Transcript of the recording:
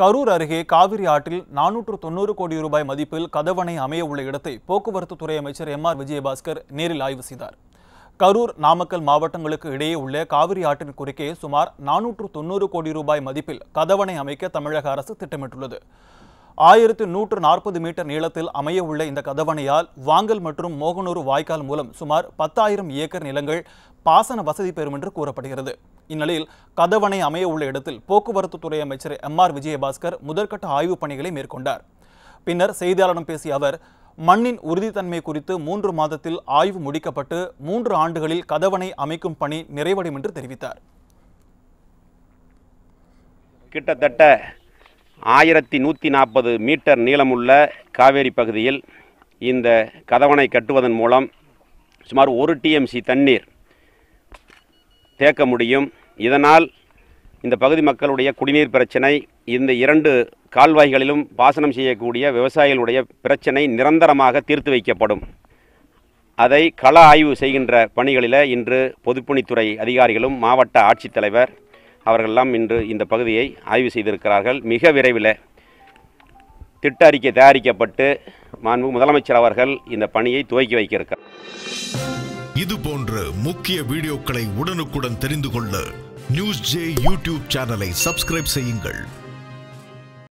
கரூர் அருகே காவிரி ஆற்றில் நானூற்று தொண்ணூறு கோடி ரூபாய் மதிப்பில் கதவணை அமைய உள்ள இடத்தை போக்குவரத்து துறை அமைச்சர் எம் ஆர் விஜயபாஸ்கர் நேரில் ஆய்வு செய்தார் கரூர் நாமக்கல் மாவட்டங்களுக்கு இடையே உள்ள காவிரி ஆற்றின் குறுக்கே சுமார் நானூற்று தொண்ணூறு கோடி ரூபாய் மதிப்பில் கதவணை அமைக்க தமிழக அரசு திட்டமிட்டுள்ளது ஆயிரத்து நூற்று நாற்பது மீட்டர் நீளத்தில் அமைய உள்ள இந்த கதவணையால் வாங்கல் மற்றும் மோகனூர் வாய்க்கால் மூலம் சுமார் பத்தாயிரம் ஏக்கர் நிலங்கள் பாசன வசதி பெறும் என்று கூறப்படுகிறது இந்நிலையில் கதவணை அமைய உள்ள இடத்தில் போக்குவரத்து துறை அமைச்சர் எம் ஆர் விஜயபாஸ்கர் முதற்கட்ட ஆய்வுப் பணிகளை மேற்கொண்டார் பின்னர் செய்தியாளரிடம் பேசிய அவர் மண்ணின் உறுதித்தன்மை குறித்து மூன்று மாதத்தில் ஆய்வு முடிக்கப்பட்டு மூன்று ஆண்டுகளில் கதவணை அமைக்கும் பணி நிறைவடையும் என்று தெரிவித்தார் கிட்டத்தட்ட ஆயிரத்தி நூற்றி நாற்பது மீட்டர் நீளமுள்ள காவேரி பகுதியில் இந்த கதவணை கட்டுவதன் மூலம் சுமார் ஒரு டிஎம்சி தண்ணீர் தேக்க முடியும் இதனால் இந்த பகுதி மக்களுடைய குடிநீர் பிரச்சனை இந்த இரண்டு கால்வாய்களிலும் பாசனம் செய்யக்கூடிய விவசாயிகளுடைய பிரச்சனை நிரந்தரமாக தீர்த்து வைக்கப்படும் அதை கள ஆய்வு செய்கின்ற பணிகளில் இன்று பொதுப்பணித்துறை அதிகாரிகளும் மாவட்ட ஆட்சித்தலைவர் அவர்கள்லாம் இன்று இந்த பகுதியை ஆய்வு செய்திருக்கிறார்கள் மிக விரைவில் திட்ட அறிக்கை தயாரிக்கப்பட்டு மாண்பு முதலமைச்சர் அவர்கள் இந்த பணியை துவக்கி வைக்க இருக்கிறார் இது போன்ற முக்கிய வீடியோக்களை உடனுக்குடன் தெரிந்து கொள்ள நியூஸ் ஜே யூடியூப் சேனலை சப்ஸ்கிரைப் செய்யுங்கள்